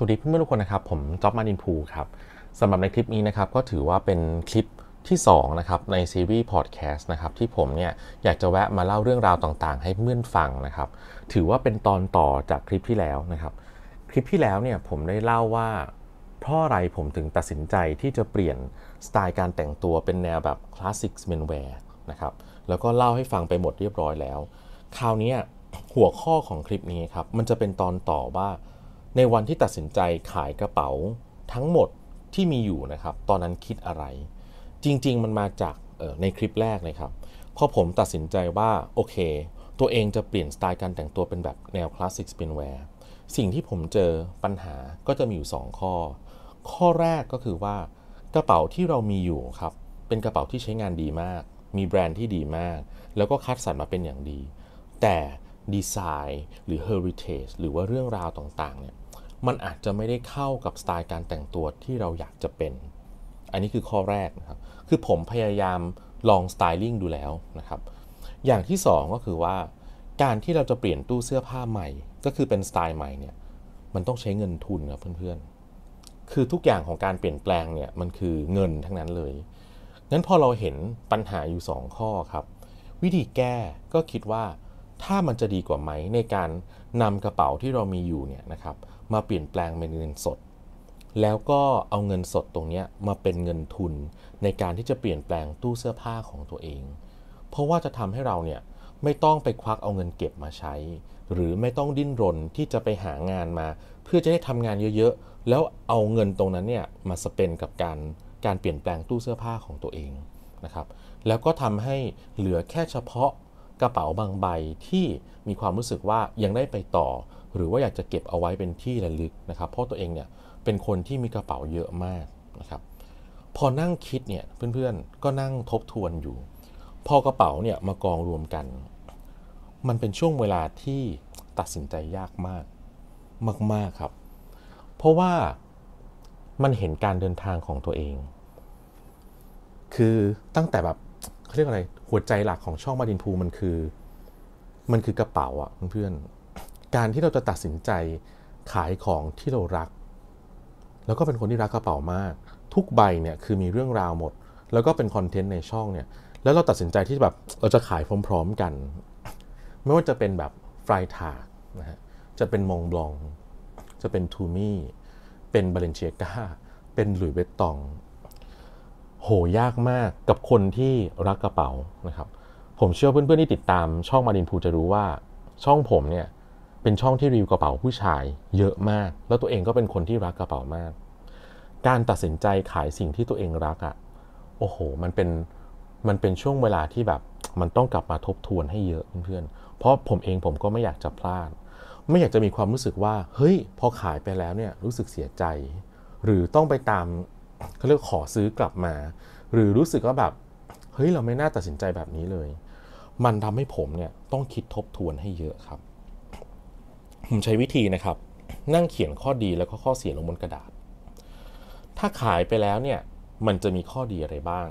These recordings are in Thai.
สวัสดีเพื่อนๆทุกคนนะครับผมจ็อบมาดินพูครับสำหรับในคลิปนี้นะครับ ก็ถือว่าเป็นคลิปที่2นะครับในซีรีส์พอดแคสต์นะครับ ที่ผมเนี่ยอยากจะแวะมาเล่าเรื่องราวต่างๆ ให้เพื่อนฟังนะครับ ถือว่าเป็นตอนต่อจากคลิปที่แล้วนะครับ คลิปที่แล้วเนี่ยผมได้เล่าว่า เพราะอะไรผมถึงตัดสินใจที่จะเปลี่ยนสไตล์การแต่งตัวเป็นแนวแบบคลาสสิกเมนแวร์นะครับแล้วก็เล่าให้ฟังไปหมดเรียบร้อยแล้ว คราวนี้หัวข้อของคลิปนี้ครับมันจะเป็นตอนต่อว่าในวันที่ตัดสินใจขายกระเป๋าทั้งหมดที่มีอยู่นะครับ ตอนนั้นคิดอะไร จริงๆ มันมาจากในคลิปแรกเลยครับพอผมตัดสินใจว่าโอเค ตัวเองจะเปลี่ยนสไตล์การแต่งตัวเป็นแบบแนวคลาสสิกสปินแวร์สิ่งที่ผมเจอปัญหาก็จะมีอยู่ 2 ข้อ ข้อแรกก็คือว่า กระเป๋าที่เรามีอยู่ครับเป็นกระเป๋าที่ใช้งานดีมาก มีแบรนด์ที่ดีมาก แล้วก็คัดสรรมาเป็นอย่างดี แต่ดีไซน์หรือ Heritage หรือว่าเรื่องราวต่างๆเนี่ยมันอาจจะไม่ได้เข้ากับสไตล์การแต่งตัวที่เราอยากจะเป็น อันนี้คือข้อแรกนะครับ คือผมพยายามลองสไตลิ่งดูแล้วนะครับ อย่างที่ 2 ก็คือว่า การที่เราจะเปลี่ยนตู้เสื้อผ้าใหม่ ก็คือเป็นสไตล์ใหม่เนี่ยมันต้องใช้เงินทุนครับเพื่อน ๆ คือทุกอย่างของการเปลี่ยนแปลงเนี่ยมันคือเงินทั้งนั้นเลยงั้นพอเราเห็นปัญหาอยู่ 2 ข้อครับ วิธีแก้ก็คิดว่าถ้ามันจะดีกว่าไหมในการนำกระเป๋าที่เรามีอยู่เนี่ยนะครับมาเปลี่ยนแปลงเป็นเงินสด แล้วก็เอาเงินสดตรงนี้มาเป็นเงินทุนในการที่จะเปลี่ยนแปลงตู้เสื้อผ้าของตัวเอง เพราะว่าจะทำให้เราเนี่ยไม่ต้องไปควักเอาเงินเก็บมาใช้ หรือไม่ต้องดิ้นรนที่จะไปหางานมา เพื่อจะได้ทำงานเยอะๆแล้วเอาเงินตรงนั้นเนี่ยมาสเปนกับการการเปลี่ยนแปลงตู้เสื้อผ้าของตัวเองนะครับแล้วก็ทำให้เหลือแค่เฉพาะกระเป๋าบางใบที่มีความรู้สึกว่ายังได้ไปต่อ หรือว่าอยากจะเก็บเอาไว้เป็นที่ระลึกนะครับเพราะตัวเองเนี่ยเป็นคนที่มีกระเป๋าเยอะมากนะครับ พอนั่งคิดเนี่ยเพื่อนๆก็นั่งทบทวนอยู่ พอกระเป๋าเนี่ยมากองรวมกัน มันเป็นช่วงเวลาที่ตัดสินใจยากมากมากๆครับ เพราะว่ามันเห็นการเดินทางของตัวเอง คือตั้งแต่แบบเขาเรียกอะไรหัวใจหลักของช่องมาดินพูมันคือมันคือกระเป๋าอะเพื่อนการที่เราจะตัดสินใจขายของที่เรารัก แล้วก็เป็นคนที่รักกระเป๋ามาก ทุกใบเนี่ยคือมีเรื่องราวหมด แล้วก็เป็นคอนเทนต์ในช่องเนี่ยแล้วเราตัดสินใจที่แบบเราจะขายพร้อมๆกัน ไม่ว่าจะเป็นแบบฟรายถากนะฮะจะเป็นมองบลองจะเป็นทูมี่เป็นบาเลนเชียกาเป็นหลุยเวตตองโหยากมากกับคนที่รักกระเป๋านะครับผมเชื่อเพื่อนๆที่ติดตามช่องมาดินพูจะรู้ว่าช่องผมเนี่ย เป็นช่องที่รีวิวกระเป๋าผู้ชายเยอะมาก แล้วตัวเองก็เป็นคนที่รักกระเป๋ามาก การตัดสินใจขายสิ่งที่ตัวเองรักอะ่ะโอ้โหมันเป็นมันเป็นช่วงเวลาที่แบบมันต้องกลับมาทบทวนให้เยอะเพื่อนๆเพราะผมเองผมก็ไม่อยากจะพลาด ไม่อยากจะมีความรู้สึกว่าเฮ้ยพอขายไปแล้วเนี่ยรู้สึกเสียใจหรือต้องไปตามเขาเรียกขอซื้อกลับมา หรือรู้สึกว่าแบบเฮ้ยเราไม่น่าตัดสินใจแบบนี้เลย มันทำให้ผมเนี่ย ต้องคิดทบทวนให้เยอะครับผมใช้วิธีนะครับ นั่งเขียนข้อดีแล้วก็ข้อเสียลงบนกระดาษ ถ้าขายไปแล้วเนี่ยมันจะมีข้อดีอะไรบ้าง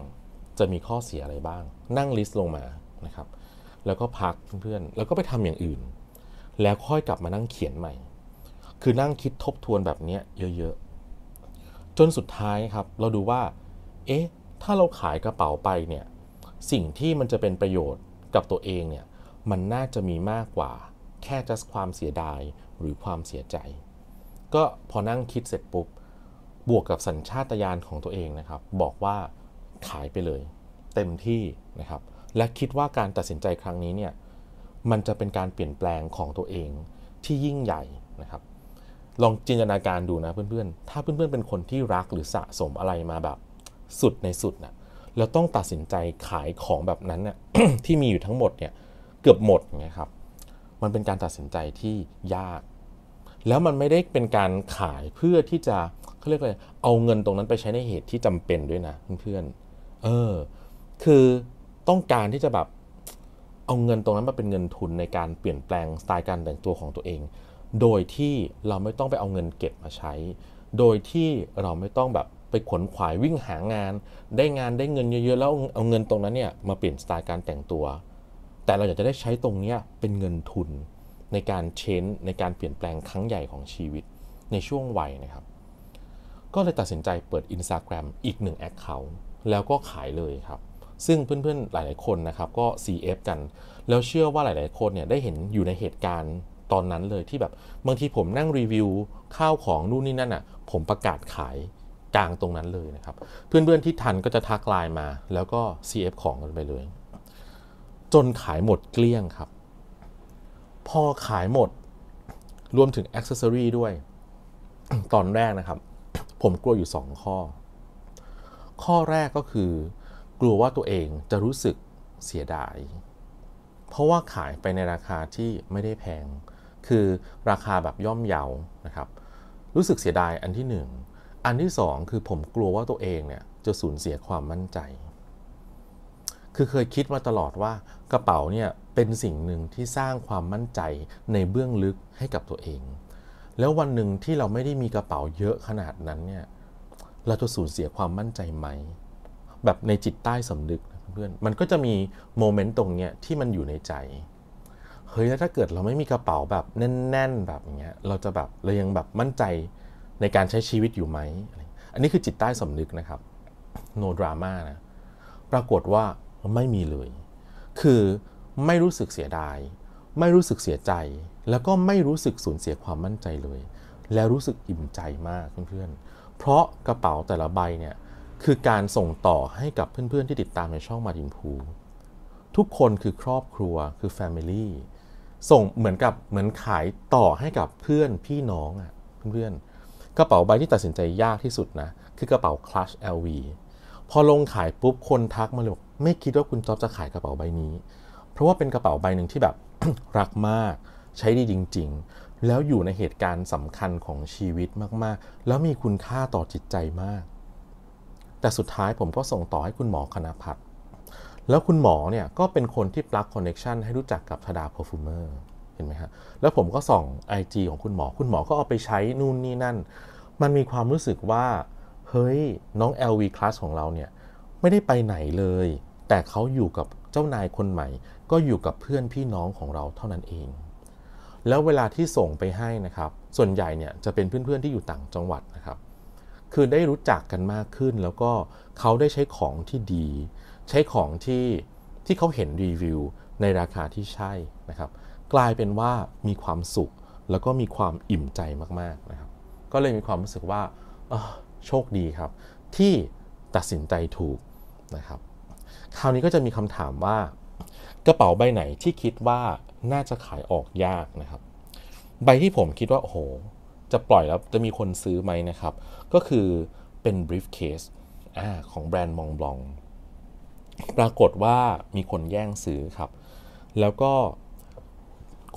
จะมีข้อเสียอะไรบ้าง นั่งลิสต์ลงมานะครับแล้วก็พักเพื่อนๆแล้วก็ไปทำอย่างอื่น แล้วค่อยกลับมานั่งเขียนใหม่ คือนั่งคิดทบทวนแบบนี้เยอะจนสุดท้ายครับเราดูว่า เอ๊ะ ถ้าเราขายกระเป๋าไปเนี่ย สิ่งที่มันจะเป็นประโยชน์กับตัวเองเนี่ย มันน่าจะมีมากกว่าแค่ just ความเสียดายหรือความเสียใจ ก็พอนั่งคิดเสร็จปุ๊บ บวกกับสัญชาตญาณของตัวเองนะครับ บอกว่าขายไปเลยเต็มที่นะครับ และคิดว่าการตัดสินใจครั้งนี้เนี่ย มันจะเป็นการเปลี่ยนแปลงของตัวเองที่ยิ่งใหญ่นะครับลองจินตนาการดูนะเพื่อนๆ ถ้าเพื่อนๆเป็นคนที่รักหรือสะสมอะไรมาแบบ สุดในสุดนะแล้วต้องตัดสินใจขายของแบบนั้นนะ่ะที่มีอยู่ทั้งหมดเนี่ยเกือบหมดนะครับ มันเป็นการตัดสินใจที่ยาก แล้วมันไม่ได้เป็นการขายเพื่อที่จะเขาเรียกอะไรเอาเงินตรงนั้นไปใช้ในเหตุที่จำเป็นด้วยนะ เพื่อนๆเออ คือต้องการที่จะแบบเอาเงินตรงนั้นมาเป็นเงินทุนในการเปลี่ยนแปลงสไตล์การแต่งตัวของตัวเองโดยที่เราไม่ต้องไปเอาเงินเก็บมาใช้ โดยที่เราไม่ต้องแบบไปขนขวายวิ่งหางาน ได้งานได้เงินเยอะๆแล้วเอาเงินตรงนั้นเนี่ยมาเปลี่ยนสไตล์การแต่งตัว แต่เราอยากจะได้ใช้ตรงนี้เป็นเงินทุน ในการเชนในการเปลี่ยนแปลงครั้งใหญ่ของชีวิตในช่วงวัยนะครับ ก็เลยตัดสินใจเปิด Instagram อีกหนึ่งแอคเคาท์แล้วก็ขายเลยครับ ซึ่งเพื่อนๆหลายๆคนนะครับก็ CF กัน แล้วเชื่อว่าหลายๆคนเนี่ยได้เห็นอยู่ในเหตุการณ์ตอนนั้นเลยที่แบบ บางทีผมนั่งรีวิวข้าวของนู่นนี่นั่นอ่ะผมประกาศขายกลางตรงนั้นเลยนะครับ เพื่อนๆที่ทันก็จะทักไลน์มา แล้วก็ CF ของกันไปเลย จนขายหมดเกลี้ยงครับ พอขายหมด รวมถึงอ็อกซเซอรี่ด้วย ตอนแรกนะครับ ผมกลัวอยู่ 2 ข้อ ข้อแรกก็คือกลัวว่าตัวเองจะรู้สึกเสียดาย เพราะว่าขายไปในราคาที่ไม่ได้แพงคือราคาแบบย่อมเยาวนะครับ รู้สึกเสียดายอันที่ 1 อันที่ 2 คือผมกลัวว่าตัวเองเนี่ยจะสูญเสียความมั่นใจ คือเคยคิดมาตลอดว่ากระเป๋าเนี่ยเป็นสิ่งหนึ่งที่สร้างความมั่นใจในเบื้องลึกให้กับตัวเอง แล้ววันหนึ่งที่เราไม่ได้มีกระเป๋าเยอะขนาดนั้นเนี่ยเราจะสูญเสียความมั่นใจไหม แบบในจิตใต้สำนึกเพื่อนมันก็จะมีโมเมนต์ตรงเนี้ยที่มันอยู่ในใจเฮ้ยแล้วถ้าเกิดเราไม่มีกระเป๋าแบบแน่นๆ แบบเงี้ย เราจะแบบ เรายังแบบมั่นใจในการใช้ชีวิตอยู่ไหม อันนี้คือจิตใต้สานึกนะครับโนดราม่านะ ปรากฏว่าไม่มีเลย คือไม่รู้สึกเสียดาย ไม่รู้สึกเสียใจ แล้วก็ไม่รู้สึกสูญเสียความมั่นใจเลย แล้วรู้สึกอิ่มใจมากเพื่อนๆเพราะกระเป๋าแต่ละใบเนี่ยคือการส่งต่อให้กับเพื่อนๆที่ติดตามในช่องมาดินพู ทุกคนคือครอบครัวคือแฟมิลี่ส่งเหมือนกับเหมือนขายต่อให้กับเพื่อนพี่น้องอะเพื่อนๆกระเป๋าใบที่ตัดสินใจยากที่สุดนะ คือกระเป๋า Clutch LV พอลงขายปุ๊บคนทักมาเลยไม่คิดว่าคุณจ๊อบจะขายกระเป๋าใบนี้ เพราะว่าเป็นกระเป๋าใบหนึ่งที่แบบรักมาก ใช้ดีจริงๆ แล้วอยู่ในเหตุการณ์สำคัญของชีวิตมากๆ แล้วมีคุณค่าต่อจิตใจมาก แต่สุดท้ายผมก็ส่งต่อให้คุณหมอคณะพัฒแล้วคุณหมอเนี่ยก็เป็นคนที่ปลั๊กคอนเน็ชันให้รู้จักกับธดาเพอร์ฟูเมอร์ เห็นไหมฮะ แล้วผมก็ส่อง IG ของคุณหมอ คุณหมอก็เอาไปใช้นู่นนี่นั่น มันมีความรู้สึกว่า เฮ้ย น้อง LV Class ของเราเนี่ย ไม่ได้ไปไหนเลย แต่เขาอยู่กับเจ้านายคนใหม่ ก็อยู่กับเพื่อนพี่น้องของเราเท่านั้นเอง แล้วเวลาที่ส่งไปให้นะครับ ส่วนใหญ่เนี่ยจะเป็นเพื่อนๆที่อยู่ต่างจังหวัดนะครับ คือได้รู้จักกันมากขึ้น แล้วก็เขาได้ใช้ของที่ดีใช้ของที่ที่เขาเห็นรีวิวในราคาที่ใช่นะครับ กลายเป็นว่ามีความสุขแล้วก็มีความอิ่มใจมากๆนะครับ ก็เลยมีความรู้สึกว่า โชคดีครับ ที่ตัดสินใจถูกนะครับ คราวนี้ก็จะมีคำถามว่า กระเป๋าใบไหนที่คิดว่าน่าจะขายออกยากนะครับ ใบที่ผมคิดว่าโอ้โหจะปล่อยแล้วจะมีคนซื้อไหมนะครับ ก็คือเป็น briefcase อของแบรนด์มองบลองปรากฏว่ามีคนแย่งซื้อครับ แล้วก็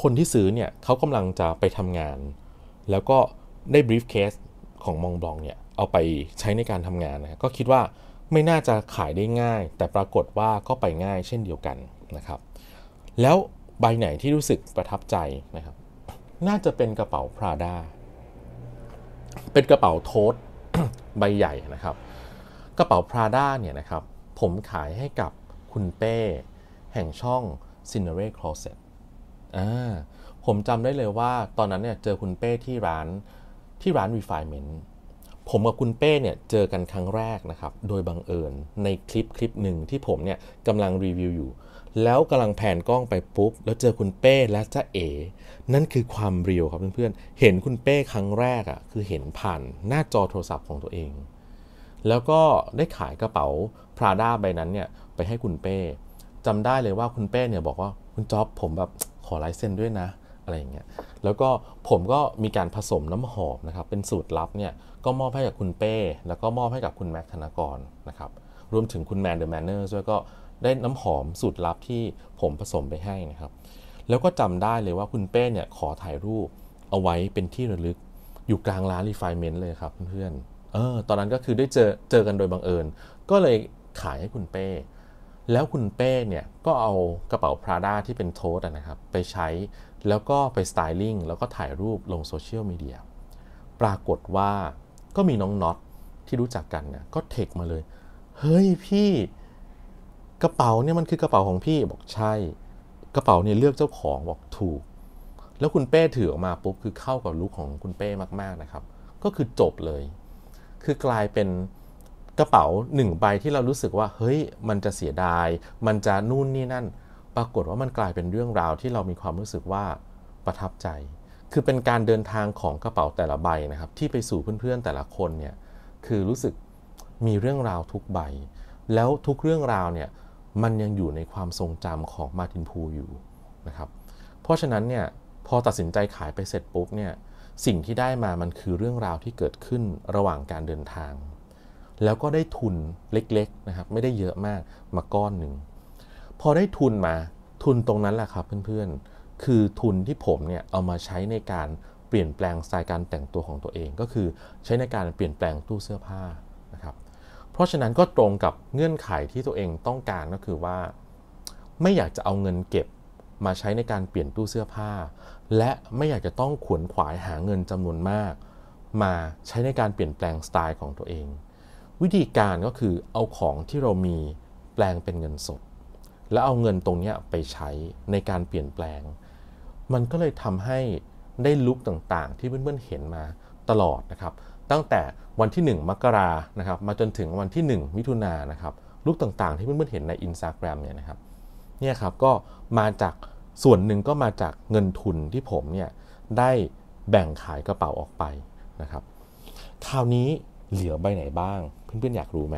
คนที่ซื้อเนี่ยเขากำลังจะไปทำงาน แล้วก็ได้บรีฟเคสของมองบลองเนี่ย เอาไปใช้ในการทำงานนะก็คิดว่าไม่น่าจะขายได้ง่าย แต่ปรากฏว่า ก็ไปง่ายเช่นเดียวกันนะครับ แล้วใบไหนที่รู้สึกประทับใจนะครับ น่าจะเป็นกระเป๋าพราด้าเป็นกระเป๋าโทสใบใหญ่นะครับ กระเป๋าพราด้าเนี่ยนะครับผมขายให้กับคุณเป้ แห่งช่อง c i n e r y Closet อ่าผมจำได้เลยว่าตอนนั้นเนี่ยเจอคุณเป้ที่ร้านที่ร้าน Refinement ผมกับคุณเป้เนี่ยเจอกันครั้งแรกนะครับโดยบังเอิญในคลิปคลิปหนึ่งที่ผมเนี่ยกำลังรีวิวอยู่ แล้วกำลังแผ่นกล้องไปปุ๊บ แล้วเจอคุณเป้และจ้าเอ๋นั่นคือความเรียวครับเพื่อนๆ เห็นคุณเป้ครั้งแรกอะ่ะคือเห็นผ่าน หน้าจอโทรศัพท์ของตัวเองแล้วก็ได้ขายกระเป๋าพราด้าใบนั้นเนี่ยไปให้คุณเป้จำได้เลยว่าคุณเป้เนี่ยบอกว่าคุณจ๊อบผมแบบขอลายเซ็นด้วยนะอะไรอย่างเงี้ยแล้วก็ผมก็มีการผสมน้ำหอมนะครับเป็นสูตรลับเนี่ยก็มอบให้กับคุณเป้แล้วก็มอบให้กับคุณแม็กธนากรนะครับรวมถึงคุณแมนเดอะแมนเนอร์ด้วยก็ได้น้ำหอมสูตรลับที่ผมผสมไปให้นะครับแล้วก็จำได้เลยว่าคุณเป้เนี่ยขอถ่ายรูปเอาไว้เป็นที่ระลึกอยู่กลางร้านรีไฟเมนต์เลยครับเพื่อนๆเออตอนนั้นก็คือได้เจอเจอกันโดยบังเอิญ ก็เลยขายให้คุณเป้ แล้วคุณเป้เนี่ยก็เอากระเป๋าพราด้าที่เป็นโทสนะครับ ไปใช้ แล้วก็ไปสไตลิ่งแล้วก็ถ่ายรูปลงโซเชียลมีเดีย ปรากฏว่าก็มีน้องน็อตที่รู้จักกันเนี่ยก็เทคมาเลย เฮ้ยพี่ กระเป๋าเนี่ยมันคือกระเป๋าของพี่บอกใช่ กระเป๋าเนี่ยเลือกเจ้าของ บอกถูก แล้วคุณเป้ถือออกมาปุ๊บ คือเข้ากับลุคของคุณเป้มากๆนะครับ ก็คือจบเลยคือกลายเป็นกระเป๋าหนึ่งใบที่เรารู้สึกว่าเฮ้ย มันจะเสียดาย มันจะนู่นนี่นั่น ปรากฏว่ามันกลายเป็นเรื่องราวที่เรามีความรู้สึกว่าประทับใจ คือเป็นการเดินทางของกระเป๋าแต่ละใบนะครับที่ไปสู่เพื่อนๆแต่ละคนเนี่ยคือรู้สึกมีเรื่องราวทุกใบ แล้วทุกเรื่องราวเนี่ยมันยังอยู่ในความทรงจำของมาตินพูอยู่นะครับเพราะฉะนั้นเนี่ยพอตัดสินใจขายไปเสร็จปุ๊บเนี่ยสิ่งที่ได้มามันคือเรื่องราวที่เกิดขึ้นระหว่างการเดินทาง แล้วก็ได้ทุนเล็กๆนะครับไม่ได้เยอะมากมาก้อนหนึ่ง พอได้ทุนมาทุนตรงนั้นแหละครับเพื่อนๆ คือทุนที่ผมเนี่ย เอามาใช้ในการเปลี่ยนแปลงสไตล์การแต่งตัวของตัวเอง ก็คือใช้ในการเปลี่ยนแปลงตู้เสื้อผ้านะครับเพราะฉะนั้นก็ตรงกับเงื่อนไขที่ตัวเองต้องการก็คือว่า ไม่อยากจะเอาเงินเก็บมาใช้ในการเปลี่ยนตู้เสื้อผ้า และไม่อยากจะต้องขวนขวายหาเงินจำนวนมาก มาใช้ในการเปลี่ยนแปลงสไตล์ของตัวเอง วิธีการก็คือเอาของที่เรามีแปลงเป็นเงินสดแล้วเอาเงินตรงนี้ไปใช้ในการเปลี่ยนแปลง มันก็เลยทำให้ได้ลุกต่างๆ ที่เพื่อนๆเห็นมาตลอดนะครับ ตั้งแต่วันที่ 1 มกรานะครับมาจนถึงวันที่ 1 มิถุนายนนะครับลุกต่างๆ ที่เพื่อนๆเห็นใน Instagram เนี่ยนะครับเนี่ยครับก็มาจากส่วนหนึ่งก็มาจากเงินทุนที่ผมเนี่ยได้แบ่งขายกระเป๋าออกไปนะครับคราวนี้เหลือใบไหนบ้าง เพื่อนๆอยากรู้ไหม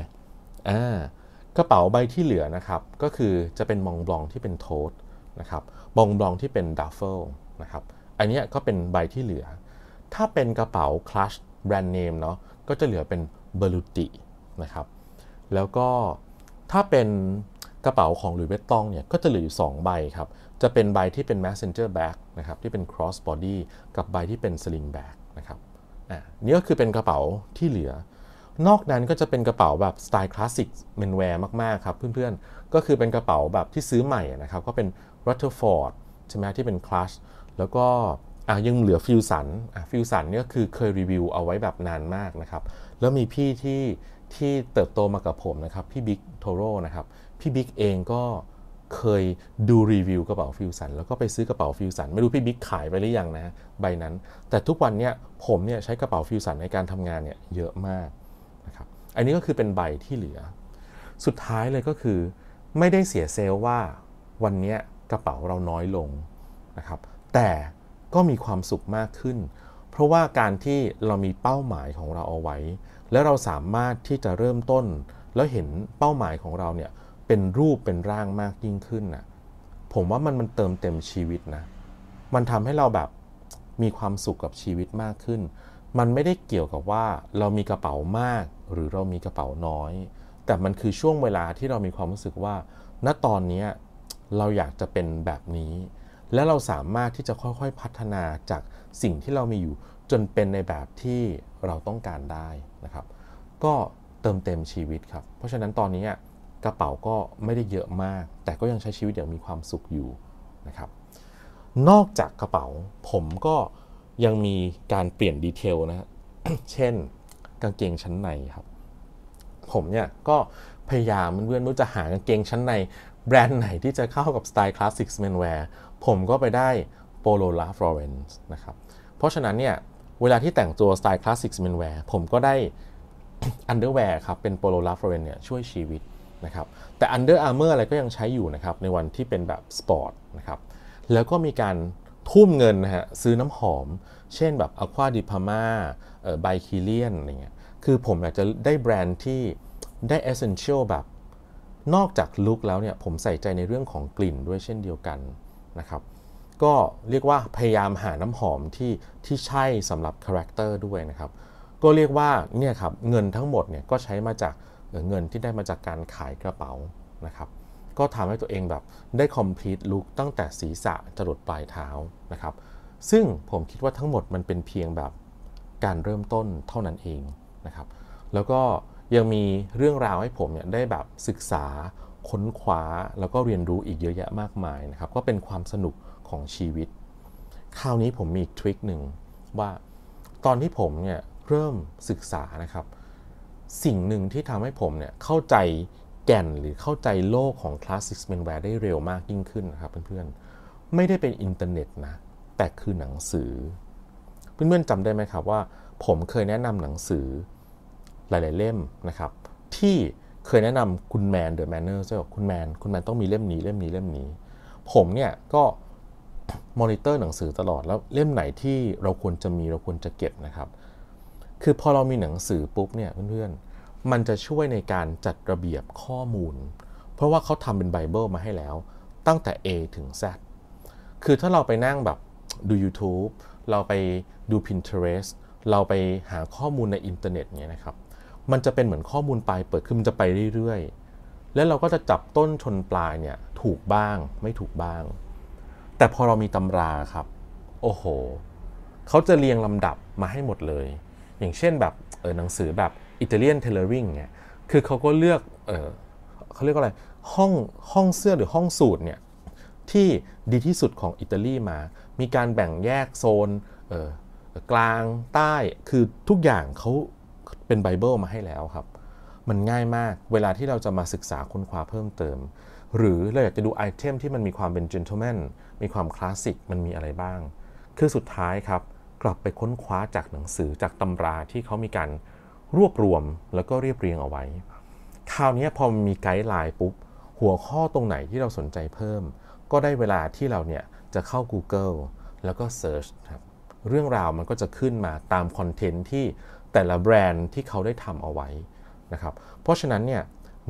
อ่า กระเป๋าใบที่เหลือนะครับ ก็คือจะเป็นมองบลองที่เป็นโทสนะครับ มองบลองที่เป็นดัฟเฟิลนะครับ อันนี้ก็เป็นใบที่เหลือ ถ้าเป็นกระเป๋าคลัชแบรนด์เนมเนาะ ก็จะเหลือเป็นเบลูตินะครับ แล้วก็ถ้าเป็นกระเป๋าของหลุยส์เวตตองเนี่ย ก็จะเหลืออยู่2ใบครับจะเป็นใบที่เป็น messenger bag นะครับที่เป็น cross body กับใบที่เป็น sling bag นะครับ อ่านี่ก็คือเป็นกระเป๋าที่เหลือ นอกนั้นก็จะเป็นกระเป๋าแบบสไตล์คลาสสิกเมนแวร์มากๆ ครับเพื่อนๆ ก็คือเป็นกระเป๋าแบบที่ซื้อใหม่นะครับก็เป็น Rutherford ใช่ไหมที่เป็น clutch แล้วก็อ่ะยังเหลือฟิวสันอ่ะฟิวสันเนี่ยคือเคยรีวิวเอาไว้แบบนานมากนะครับแล้วมีพี่ที่ที่เติบโตมากับผมนะครับ พี่บิ๊กโทโร่นะครับพี่บิ๊กเองก็เคยดูรีวิวกระเป๋าฟิวสันแล้วก็ไปซื้อกระเป๋าฟิวสันไม่รู้พี่บิ๊กขายไปหรือยังนะใบนั้น แต่ทุกวันเนี้ยผมเนี่ยใช้กระเป๋าฟิวสันในการทำงานเนี่ยเยอะมากนะครับอันนี้ก็คือเป็นใบที่เหลือ สุดท้ายเลยก็คือไม่ได้เสียเซลล์ว่าวันนี้กระเป๋าเราน้อยลงนะครับแต่ก็มีความสุขมากขึ้น เพราะว่าการที่เรามีเป้าหมายของเราเอาไว้ แล้วเราสามารถที่จะเริ่มต้นแล้วเห็นเป้าหมายของเราเนี่ยเป็นรูปเป็นร่างมากยิ่งขึ้นนะผมว่ามันมันเติมเต็มชีวิตนะ มันทำให้เราแบบมีความสุขกับชีวิตมากขึ้น มันไม่ได้เกี่ยวกับว่าเรามีกระเป๋ามาก หรือเรามีกระเป๋าน้อย แต่มันคือช่วงเวลาที่เรามีความรู้สึกว่า ณตอนนี้เราอยากจะเป็นแบบนี้ และเราสามารถที่จะค่อยๆพัฒนาจากสิ่งที่เรามีอยู่ จนเป็นในแบบที่เราต้องการได้นะครับ ก็เติมเต็มชีวิตครับ เพราะฉะนั้นตอนนี้กระเป๋าก็ไม่ได้เยอะมาก แต่ก็ยังใช้ชีวิตอย่างมีความสุขอยู่นะครับ นอกจากกระเป๋า ผมก็ยังมีการเปลี่ยนดีเทลนะเช่น กางเกงชั้นในครับ ผมเนี่ยก็พยายามเพื่อนๆว่าจะหากางเกงชั้นใน แบรนด์ไหนที่จะเข้ากับสไตล์คลาสสิกแมนแวร์ ผมก็ไปได้โปโลลาฟลอเรนซ์นะครับ เพราะฉะนั้นเนี่ย เวลาที่แต่งตัวสไตล์คลาสสิกแมนแวร์ ผมก็ได้อันเดอร์แวร์ครับ เป็นโปโลลาฟลอเรนซ์เนี่ย ช่วยชีวิตนะครับแต่ Under Armour อะไรก็ยังใช้อยู่นะครับในวันที่เป็นแบบสปอร์ตนะครับแล้วก็มีการทุ่มเงินนะฮะซื้อน้ำหอม เช่นแบบ Aqua di p a m a ไบคิเลียนอะไรเงี้ยคือผมอยากจะได้แบรนด์ที่ได้ Essential แบบ นอกจากลุคแล้วเนี่ยผมใส่ใจในเรื่องของกลิ่นด้วยเช่นเดียวกันนะครับก็เรียกว่าพยายามหาน้ำหอมที่ที่ใช่สำหรับคาแรคเตอร์ด้วยนะครับก็เรียกว่าเนี่ยครับเงินทั้งหมดเนี่ยก็ใช้มาจากเงินที่ได้มาจากการขายกระเป๋านะครับ ก็ทำให้ตัวเองแบบได้ complete look ตั้งแต่ศีรษะจรดปลายเท้านะครับซึ่งผมคิดว่าทั้งหมดมันเป็นเพียงแบบการเริ่มต้นเท่านั้นเองนะครับ แล้วก็ยังมีเรื่องราวให้ผมเนี่ยได้แบบศึกษาค้นคว้าแล้วก็เรียนรู้อีกเยอะแยะมากมายนะครับก็เป็นความสนุกของชีวิตคราวนี้ผมมีทริคหนึ่งว่าตอนที่ผมเนี่ยเริ่มศึกษานะครับสิ่งหนึ่งที่ทำให้ผมเนี่ยเข้าใจแก่น หรือเข้าใจโลกของคลาสสิกแมนแวร์ได้เร็วมากยิ่งขึ้นนะครับเพื่อนๆไม่ได้เป็นอินเทอร์เน็ตนะแต่คือหนังสือ เพื่อนๆจำได้ไหมครับว่าผมเคยแนะนำหนังสือหลายๆเล่มนะครับ ที่เคยแนะนำคุณแมนเดอะแมนเนอร์ใช่ไหมคุณแมน คุณแมนต้องมีเล่มนี้เล่มนี้เล่มนี้ ผมเนี่ยก็มอนิเตอร์หนังสือตลอดแล้วเล่มไหนที่เราควรจะมีเราควรจะเก็บนะครับคือพอเรามีหนังสือปุ๊บเนี่ยเพื่อนๆมันจะช่วยในการจัดระเบียบข้อมูล เพราะว่าเขาทำเป็นไบเบิลมาให้แล้วตั้งแต่ A ถึง Z คือถ้าเราไปนั่งแบบดู YouTube เราไปดู Pinterest เราไปหาข้อมูลในอินเทอร์เน็ตเนี่ยนะครับ มันจะเป็นเหมือนข้อมูลปลายเปิดคือมันจะไปเรื่อย ๆ แล้วเราก็จะจับต้นชนปลายเนี่ยถูกบ้างไม่ถูกบ้าง แต่พอเรามีตำราครับ โอ้โหเขาจะเรียงลำดับมาให้หมดเลยอย่างเช่นแบบเออหนังสือแบบอิตาเลียนเทเลอริงเนี่ยคือเขาก็เลือกเออเขาเรียกว่าอะไร ห้องห้องเสื้อหรือห้องสูตรเนี่ยที่ดีที่สุดของอิตาลีมา มีการแบ่งแยกโซนเออกลางใต้ คือทุกอย่างเขาเป็นไบเบิลมาให้แล้วครับ มันง่ายมาก เวลาที่เราจะมาศึกษาค้นคว้าเพิ่มเติม หรือเราอยากจะดูไอเทมที่มันมีความเป็นเจนเทลแมนมีความคลาสสิก มันมีอะไรบ้าง คือสุดท้ายครับกลับไปค้นคว้าจากหนังสือจากตำราที่เขามีการรวบรวมแล้วก็เรียบเรียงเอาไว้ คราวนี้พอมีไกด์ไลน์ปุ๊บ หัวข้อตรงไหนที่เราสนใจเพิ่ม ก็ได้เวลาที่เราเนี่ยจะเข้า Google แล้วก็เ e ิร์ชครับเรื่องราวมันก็จะขึ้นมาตามคอนเทนต์ที่แต่ละแบรนด์ที่เขาได้ทำเอาไว้นะครับ เพราะฉะนั้นเนี่ย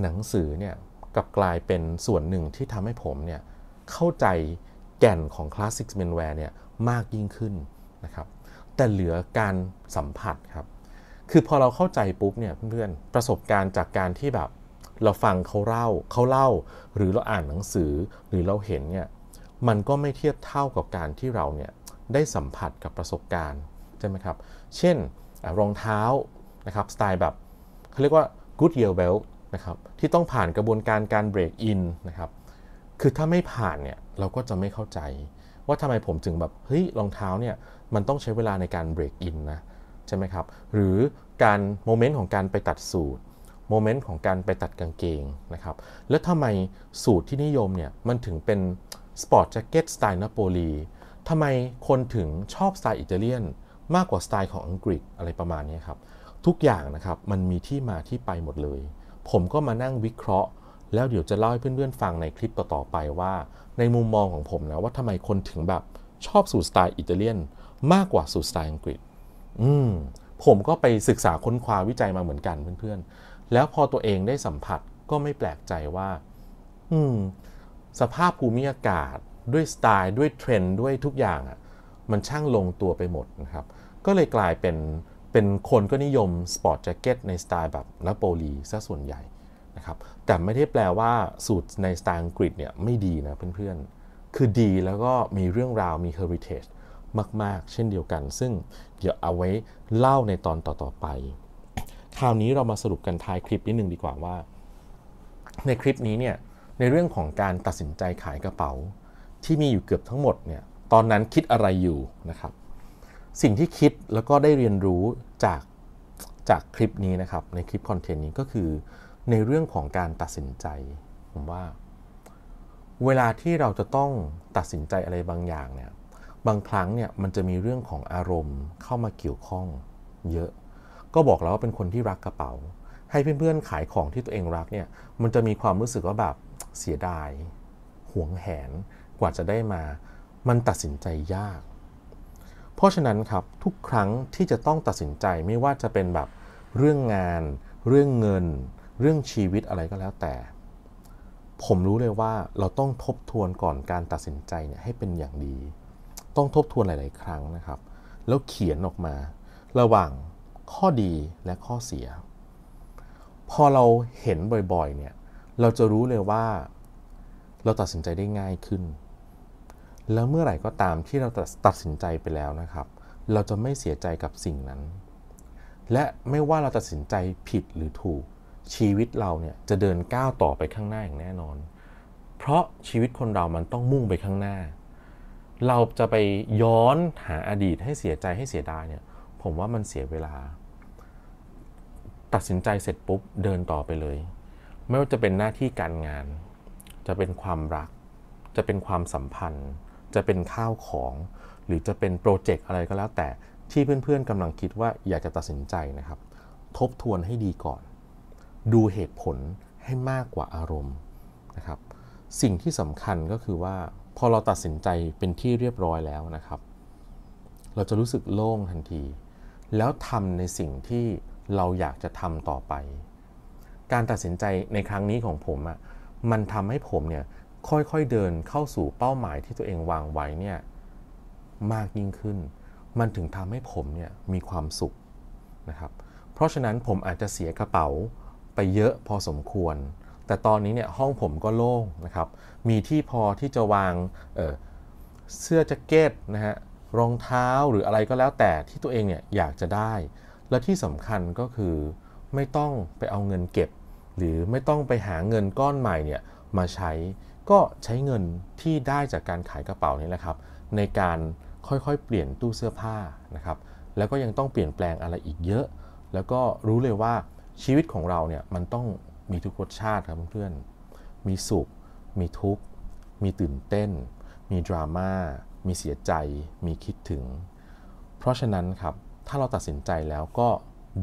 หนังสือเนี่ยกับกลายเป็นส่วนหนึ่งที่ทำให้ผมเนี่ยเข้าใจแก่นของคลาสสิกเมนแวร์เนี่ยมากยิ่งขึ้นนะครับแต่เหลือการสัมผัสครับ คือพอเราเข้าใจ ปุ๊บเนี่ยเพื่อนๆ ประสบการณ์จากการที่แบบ เราฟังเขาเล่าเขาเล่า หรือเราอ่านหนังสือหรือเราเห็นเนี่ย มันก็ไม่เทียบเท่ากับการที่เราเนี่ยได้สัมผัสกับประสบการณ์ใช่ไหมครับ เช่นรองเท้านะครับสไตล์แบบเขาเรียกว่า good year b e l t นะครับที่ต้องผ่านกระบวนการการ break in นะครับ คือถ้าไม่ผ่านเนี่ยเราก็จะไม่เข้าใจ ว่าทำไมผมถึงแบบเฮ้ยรองเท้าเนี่ยมันต้องใช้เวลาในการเบรกอินนะ ใช่ไหมครับ หรือการโมเมนต์ของการไปตัดสูตรโมเมนต์ของการไปตัดกางเกงนะครับแล้วทำไมสูตรที่นิยมเนี่ยมันถึงเป็นสปอร์ตแจ็คเก็ตสไตล์นโปลีทำไมคนถึงชอบสไตล์อิตาเลียนมากกว่าสไตล์ของอังกฤษอะไรประมาณนี้ครับ ทุกอย่างนะครับมันมีที่มาที่ไปหมดเลย ผมก็มานั่งวิเคราะห์ แล้วเดี๋ยวจะเล่าให้เพื่อนๆฟังในคลิปต่อๆไปว่า ในมุมมองของผมนะว่าทำไมคนถึงแบบชอบสูตรสไตล์อิตาเลียนมากกว่าสูตรสไตล์อังกฤษอืมผมก็ไปศึกษาค้นคว้าวิจัยมาเหมือนกันเพื่อนๆ แล้วพอตัวเองได้สัมผัสก็ไม่แปลกใจว่าอืมสภาพภูมิอากาศด้วยสไตล์ด้วยเทรนด์ ด้วยทุกอย่างอะ่ะมันช่างลงตัวไปหมดนะครับ ก็เลยกลายเป็นเป็นคนก็นิยม สปอร์ตแจ็คเก็ตในสไตล์แบบนโปลีซะส่วนใหญ่นะครับ แต่ไม่ได้แปลว่าสูตรในสไตล์อังกฤษเนี่ยไม่ดีนะเพื่อนๆ คือดีแล้วก็มีเรื่องราวมีเฮอริเทจมากๆ เช่นเดียวกัน ซึ่งเดี๋ยวเอาไว้เล่าในตอนต่อๆไป คราวนี้เรามาสรุปกันท้ายคลิปนิดนึงดีกว่าว่า ในคลิปนี้เนี่ย ในเรื่องของการตัดสินใจขายกระเป๋าที่มีอยู่เกือบทั้งหมดเนี่ย ตอนนั้นคิดอะไรอยู่นะครับ สิ่งที่คิดแล้วก็ได้เรียนรู้จากจากคลิปนี้นะครับ ในคลิปคอนเทนต์นี้ก็คือในเรื่องของการตัดสินใจผมว่า เวลาที่เราจะต้องตัดสินใจอะไรบางอย่างเนี่ยบางครั้งเนี่ยมันจะมีเรื่องของอารมณ์เข้ามาเกี่ยวข้องเยอะ ก็บอกแล้วว่าเป็นคนที่รักกระเป๋า ให้เพื่อนๆ ขายของที่ตัวเองรักเนี่ย มันจะมีความรู้สึกว่าแบบเสียดาย หวงแหน กว่าจะได้มา มันตัดสินใจยาก เพราะฉะนั้นครับทุกครั้งที่จะต้องตัดสินใจไม่ว่าจะเป็นแบบเรื่องงาน เรื่องเงิน เรื่องชีวิตอะไรก็แล้วแต่ ผมรู้เลยว่าเราต้องทบทวนก่อนการตัดสินใจเนี่ยให้เป็นอย่างดีต้องทบทวนหลาย ๆ ครั้งนะครับ แล้วเขียนออกมาระหว่างข้อดีและข้อเสีย พอเราเห็นบ่อย ๆ เนี่ย เราจะรู้เลยว่า เราตัดสินใจได้ง่ายขึ้น แล้วเมื่อไหร่ก็ตามที่เราตัดสินใจไปแล้วนะครับ เราจะไม่เสียใจกับสิ่งนั้น และไม่ว่าเราตัดสินใจผิดหรือถูก ชีวิตเราเนี่ยจะเดินก้าวต่อไปข้างหน้าอย่างแน่นอน เพราะชีวิตคนเรามันต้องมุ่งไปข้างหน้าเราจะไปย้อนหาอดีตให้เสียใจให้เสียดายเนี่ย ผมว่ามันเสียเวลา ตัดสินใจเสร็จปุ๊บเดินต่อไปเลย ไม่ว่าจะเป็นหน้าที่การงาน จะเป็นความรัก จะเป็นความสัมพันธ์ จะเป็นข้าวของ หรือจะเป็นโปรเจกต์อะไรก็แล้ว แต่ที่เพื่อนๆกำลังคิดว่าอยากจะตัดสินใจนะครับ ทบทวนให้ดีก่อน ดูเหตุผลให้มากกว่าอารมณ์นะครับ สิ่งที่สำคัญก็คือว่าพอเราตัดสินใจเป็นที่เรียบร้อยแล้วนะครับ เราจะรู้สึกโล่งทันที แล้วทำในสิ่งที่เราอยากจะทำต่อไป การตัดสินใจในครั้งนี้ของผมอะ่ะ มันทำให้ผมเนี่ยค่อยๆเดินเข้าสู่เป้าหมายที่ตัวเองวางไว้เนี่ยมากยิ่งขึ้น มันถึงทำให้ผมเนี่ยมีความสุขนะครับ เพราะฉะนั้นผมอาจจะเสียกระเป๋าไปเยอะพอสมควรแต่ตอนนี้เนี่ยห้องผมก็โล่งนะครับ มีที่พอที่จะวางเเสื้อแจ็คเก็ตนะฮะรองเท้าหรืออะไรก็แล้วแต่ที่ตัวเองเนี่ยอยากจะได้ และที่สำคัญก็คือไม่ต้องไปเอาเงินเก็บ หรือไม่ต้องไปหาเงินก้อนใหม่เนี่ยมาใช้ก็ใช้เงินที่ได้จากการขายกระเป๋านี่แหละครับ ในการค่อยๆเปลี่ยนตู้เสื้อผ้านะครับแล้วก็ยังต้องเปลี่ยนแปลงอะไรอีกเยอะ แล้วก็รู้เลยว่าชีวิตของเราเนี่ยมันต้องมีทุกรสชาติครับเพื่อน มีสุข มีทุกข์ มีตื่นเต้น มีดราม่า มีเสียใจ มีคิดถึง เพราะฉะนั้นครับ ถ้าเราตัดสินใจแล้วก็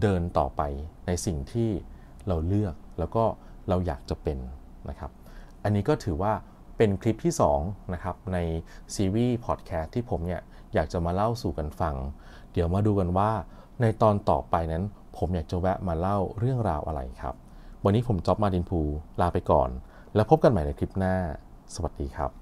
เดินต่อไปในสิ่งที่เราเลือก แล้วก็เราอยากจะเป็นนะครับ อันนี้ก็ถือว่าเป็นคลิปที่2นะครับในซีรีส์พอดแคสต์ที่ผมเนี่ยอยากจะมาเล่าสู่กันฟัง เดี๋ยวมาดูกันว่า ในตอนต่อไปนั้นผมอยากจะแวะมาเล่าเรื่องราวอะไรครับวันนี้ผมจ็อบมาดินภูลาไปก่อน แล้วพบกันใหม่ในคลิปหน้าสวัสดีครับ